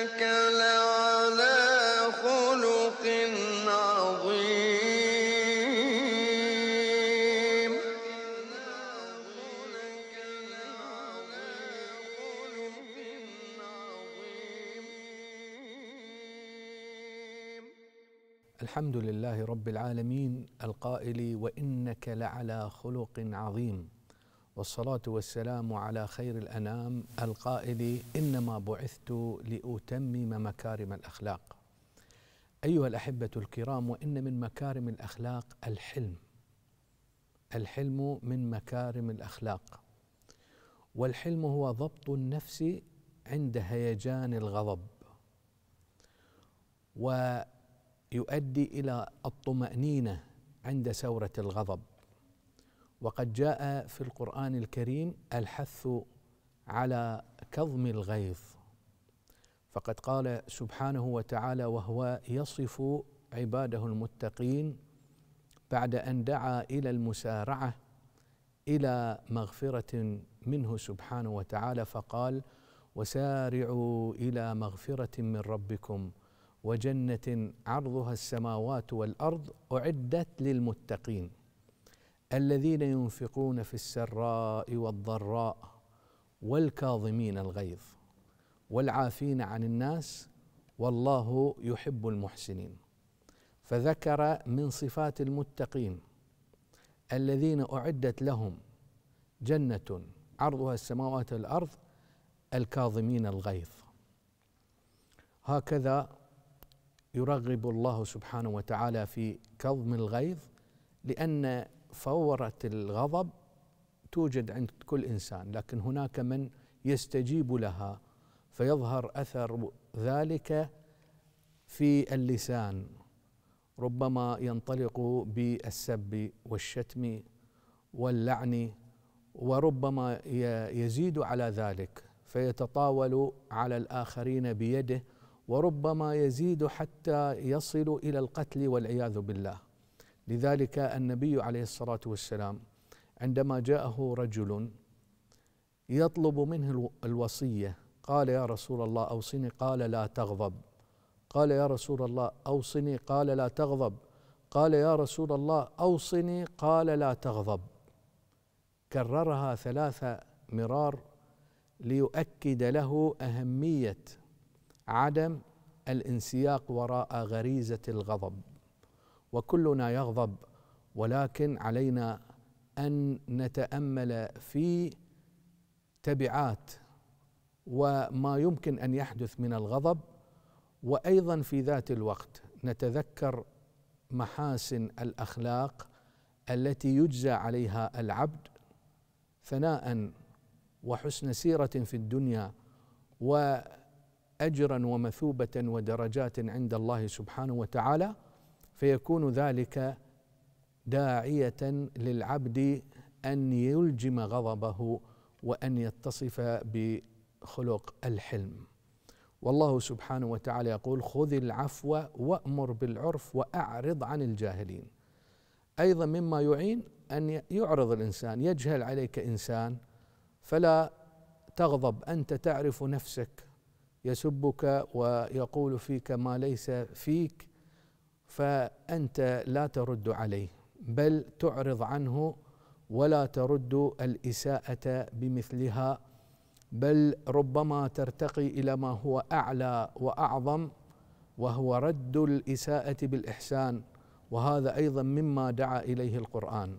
إنك لعلى خلق عظيم الحمد لله رب العالمين القائل وإنك لعلى خلق عظيم والصلاة والسلام على خير الأنام القائل إنما بعثت لأتمم مكارم الأخلاق أيها الأحبة الكرام وإن من مكارم الأخلاق الحلم الحلم من مكارم الأخلاق والحلم هو ضبط النفس عند هيجان الغضب ويؤدي إلى الطمأنينة عند سورة الغضب وقد جاء في القرآن الكريم الحث على كظم الغيظ فقد قال سبحانه وتعالى وهو يصف عباده المتقين بعد أن دعا إلى المسارعة إلى مغفرة منه سبحانه وتعالى فقال وسارعوا إلى مغفرة من ربكم وجنة عرضها السماوات والأرض أعدت للمتقين الذين ينفقون في السراء والضراء والكاظمين الغيظ والعافين عن الناس والله يحب المحسنين فذكر من صفات المتقين الذين اعدت لهم جنه عرضها السماوات والارض الكاظمين الغيظ هكذا يرغب الله سبحانه وتعالى في كظم الغيظ لان فورة الغضب توجد عند كل إنسان لكن هناك من يستجيب لها فيظهر أثر ذلك في اللسان ربما ينطلق بالسب والشتم واللعن وربما يزيد على ذلك فيتطاول على الاخرين بيده وربما يزيد حتى يصل الى القتل والعياذ بالله لذلك النبي عليه الصلاه والسلام عندما جاءه رجل يطلب منه الوصيه قال يا رسول الله اوصني قال لا تغضب قال يا رسول الله اوصني قال لا تغضب قال يا رسول الله اوصني قال لا تغضب كررها ثلاث مرار ليؤكد له اهميه عدم الانسياق وراء غريزه الغضب وكلنا يغضب ولكن علينا ان نتامل في تبعات وما يمكن ان يحدث من الغضب وايضا في ذات الوقت نتذكر محاسن الاخلاق التي يجزى عليها العبد ثناء وحسن سيره في الدنيا واجرا ومثوبه ودرجات عند الله سبحانه وتعالى فيكون ذلك داعيه للعبد ان يلجم غضبه وان يتصف بخلق الحلم والله سبحانه وتعالى يقول خذ العفو وامر بالعرف واعرض عن الجاهلين ايضا مما يعين ان يعرض الانسان يجهل عليك انسان فلا تغضب انت تعرف نفسك يسبك ويقول فيك ما ليس فيك فانت لا ترد عليه بل تعرض عنه ولا ترد الاساءه بمثلها بل ربما ترتقي الى ما هو اعلى واعظم وهو رد الاساءه بالاحسان وهذا ايضا مما دعا اليه القران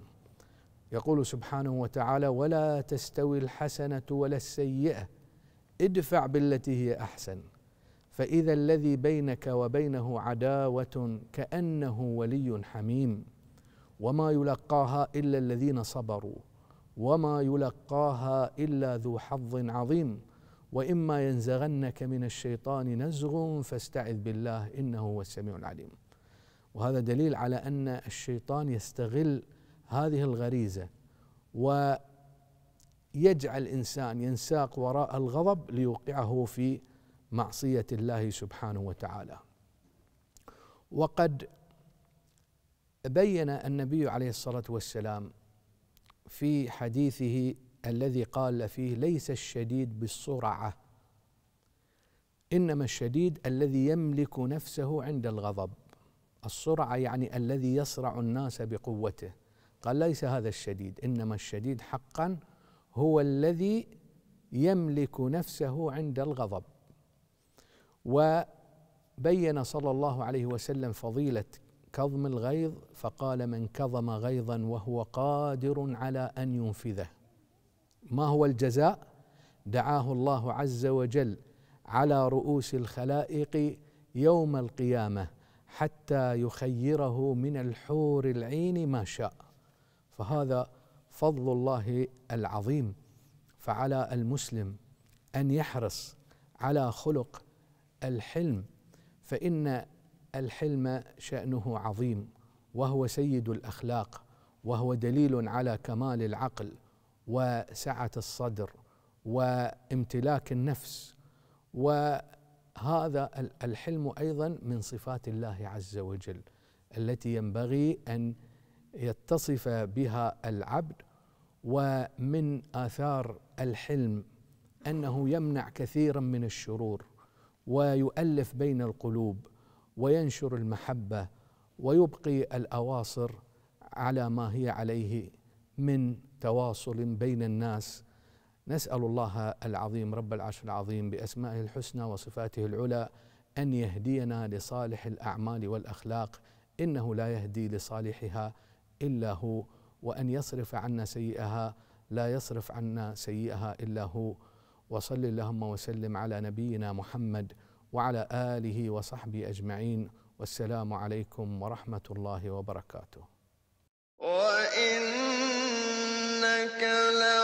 يقول سبحانه وتعالى ولا تستوي الحسنه ولا السيئه ادفع بالتي هي احسن فإذا الذي بينك وبينه عداوة كأنه ولي حميم وما يلقاها إلا الذين صبروا وما يلقاها إلا ذو حظ عظيم وإما ينزغنك من الشيطان نزغ فاستعذ بالله إنه هو السميع العليم وهذا دليل على أن الشيطان يستغل هذه الغريزة ويجعل الإنسان ينساق وراء الغضب ليوقعه في معصيه الله سبحانه وتعالى وقد بين النبي عليه الصلاه والسلام في حديثه الذي قال فيه ليس الشديد بالسرعه انما الشديد الذي يملك نفسه عند الغضب السرعه يعني الذي يصرع الناس بقوته قال ليس هذا الشديد انما الشديد حقا هو الذي يملك نفسه عند الغضب وبين صلى الله عليه وسلم فضيله كظم الغيظ فقال من كظم غيظا وهو قادر على ان ينفذه ما هو الجزاء دعاه الله عز وجل على رؤوس الخلائق يوم القيامه حتى يخيره من الحور العين ما شاء فهذا فضل الله العظيم فعلى المسلم ان يحرص على خلق الحلم فإن الحلم شأنه عظيم وهو سيد الأخلاق وهو دليل على كمال العقل وسعة الصدر وامتلاك النفس وهذا الحلم أيضا من صفات الله عز وجل التي ينبغي أن يتصف بها العبد ومن آثار الحلم أنه يمنع كثيرا من الشرور ويؤلف بين القلوب وينشر المحبه ويبقي الاواصر على ما هي عليه من تواصل بين الناس نسال الله العظيم رب العرش العظيم باسمائه الحسنى وصفاته العلى ان يهدينا لصالح الاعمال والاخلاق انه لا يهدي لصالحها الا هو وان يصرف عنا سيئها لا يصرف عنا سيئها الا هو وصل اللهم وسلم على نبينا محمد وعلى اله وصحبه اجمعين والسلام عليكم ورحمه الله وبركاته وانك لو